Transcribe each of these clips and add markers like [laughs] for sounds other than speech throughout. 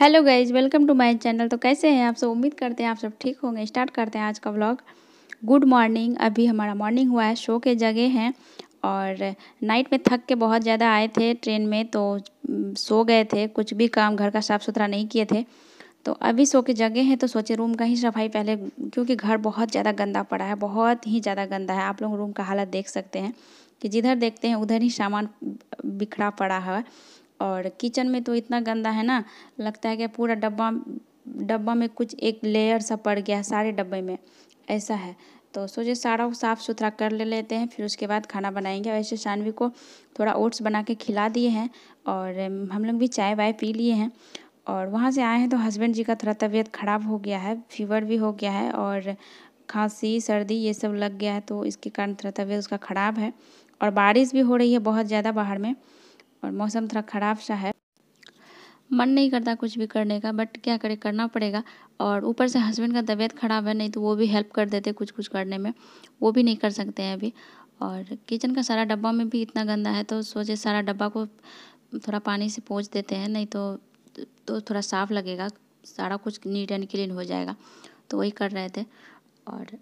Hello guys welcome to my channel तो कैसे हैं आप सब उम्मीद करते हैं आप सब ठीक होंगे स्टार्ट करते हैं आज का व्लॉग गुड मॉर्निंग अभी हमारा मॉर्निंग हुआ है शो के जगह हैं और नाइट में थक के बहुत ज़्यादा आए थे ट्रेन में तो सो गए थे कुछ भी काम घर का साफ़ सुथरा नहीं किए थे तो अभी सो के जगह हैं तो सोचे रूम का ही सफाई पहले क्योंकि घर बहुत ज़्यादा गंदा पड़ा है बहुत ही ज़्यादा गंदा है आप लोग रूम का हालत देख सकते हैं कि जिधर देखते हैं उधर ही सामान बिखरा पड़ा है और किचन में तो इतना गंदा है ना लगता है कि पूरा डब्बा डब्बा में कुछ एक लेयर सा पड़ गया है सारे डब्बे में ऐसा है तो सोचे सारा साफ़ सुथरा कर ले लेते हैं फिर उसके बाद खाना बनाएंगे वैसे शानवी को थोड़ा ओट्स बना के खिला दिए हैं और हम लोग भी चाय वाय पी लिए हैं और वहाँ से आए हैं तो हस्बैंड जी का थोड़ा तबीयत ख़राब हो गया है फीवर भी हो गया है और खांसी सर्दी ये सब लग गया है तो इसके कारण थोड़ा तबीयत उसका ख़राब है और बारिश भी हो रही है बहुत ज़्यादा बाहर में और मौसम थोड़ा ख़राब सा है मन नहीं करता कुछ भी करने का बट क्या करें करना पड़ेगा और ऊपर से हस्बैंड का तबीयत ख़राब है नहीं तो वो भी हेल्प कर देते कुछ कुछ करने में वो भी नहीं कर सकते हैं अभी और किचन का सारा डब्बा में भी इतना गंदा है तो सोचे सारा डब्बा को थोड़ा पानी से पोंछ देते हैं नहीं तो तो थोड़ा साफ़ लगेगा सारा कुछ नीट एंड क्लीन हो जाएगा तो वही कर रहे थे और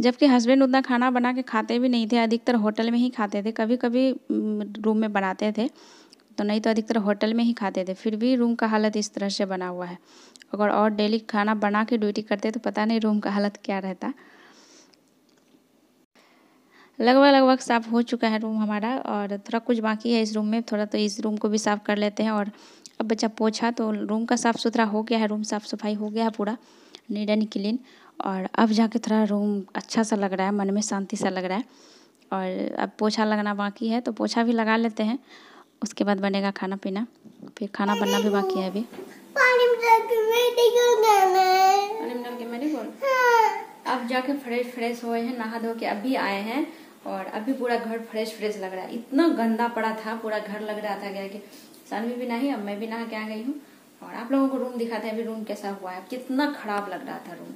जबकि हस्बैंड उतना खाना बना के खाते भी नहीं थे अधिकतर होटल में ही खाते थे कभी कभी रूम में बनाते थे तो नहीं तो अधिकतर होटल में ही खाते थे फिर भी रूम का हालत इस तरह से बना हुआ है अगर और डेली खाना बना के ड्यूटी करते तो पता नहीं रूम का हालत क्या रहता लगभग लगभग साफ़ हो चुका है रूम हमारा और थोड़ा कुछ बाकी है इस रूम में थोड़ा तो इस रूम को भी साफ़ कर लेते हैं और अब बच्चा पोछा तो रूम का साफ़ सुथरा हो गया है रूम साफ़ सफाई हो गया है पूरा नीड एंड क्लीन और अब जाके थोड़ा रूम अच्छा सा लग रहा है मन में शांति सा लग रहा है और अब पोछा लगना बाकी है तो पोछा भी लगा लेते हैं उसके बाद बनेगा खाना पीना फिर खाना बनना भी बाकी है अभी हाँ। अब जाके फ्रेश फ्रेश हुए हैं नहा धो के अभी आए हैं और अभी पूरा घर फ्रेश फ्रेश लग रहा है इतना गंदा पड़ा था पूरा घर लग रहा था क्या कि सानवी भी नहीं अब मैं भी नहा के आ गई हूँ और आप लोगों को रूम दिखाते हैं अभी रूम कैसा हुआ है कितना खराब लग रहा था रूम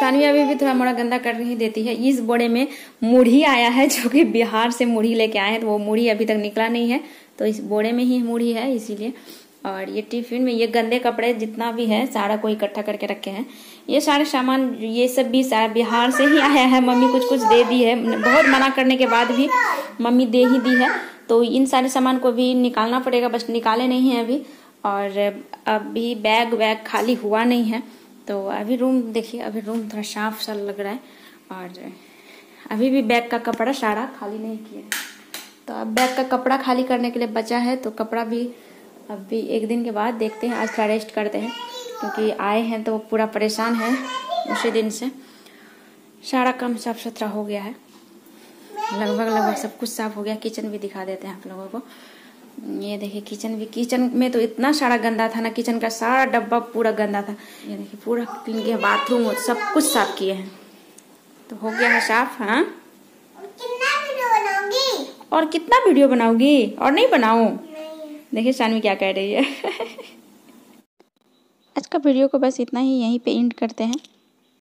सानवी अभी भी थोड़ा मोड़ा गंदा कर ही देती है इस बोरे में मुढ़ी आया है जो कि बिहार से मुढ़ी लेके आए हैं तो वो मुढ़ी अभी तक निकला नहीं है तो इस बोरे में ही मुढ़ी है इसीलिए और ये टिफिन में ये गंदे कपड़े जितना भी है सारा को इकट्ठा करके रखे हैं ये सारे सामान ये सब भी सारा बिहार से ही आया है मम्मी कुछ कुछ दे दी है बहुत मना करने के बाद भी मम्मी दे ही दी है तो इन सारे सामान को भी निकालना पड़ेगा बस निकाले नहीं हैं अभी और अभी बैग वैग खाली हुआ नहीं है तो अभी रूम देखिए अभी रूम थोड़ा साफ सा लग रहा है और अभी भी बैग का कपड़ा सारा खाली नहीं किया तो अब बैग का कपड़ा खाली करने के लिए बचा है तो कपड़ा भी अभी एक दिन के बाद देखते हैं आज थोड़ा रेस्ट करते हैं क्योंकि आए हैं तो पूरा परेशान है उसी दिन से सारा काम साफ सुथरा हो गया है लगभग लगभग सब कुछ साफ हो गया किचन भी दिखा देते हैं आप लोगों को ये देखिए किचन भी किचन में तो इतना सारा गंदा था ना किचन का सारा डब्बा पूरा गंदा था ये देखिए पूरा क्लीन किया बाथरूम सब कुछ साफ किए हैं तो हो गया है साफ हाँ और कितना वीडियो बनाऊंगी और नहीं बनाऊ देखिए शानवी क्या कह रही है [laughs] आज का वीडियो को बस इतना ही यहीं पे एंड करते हैं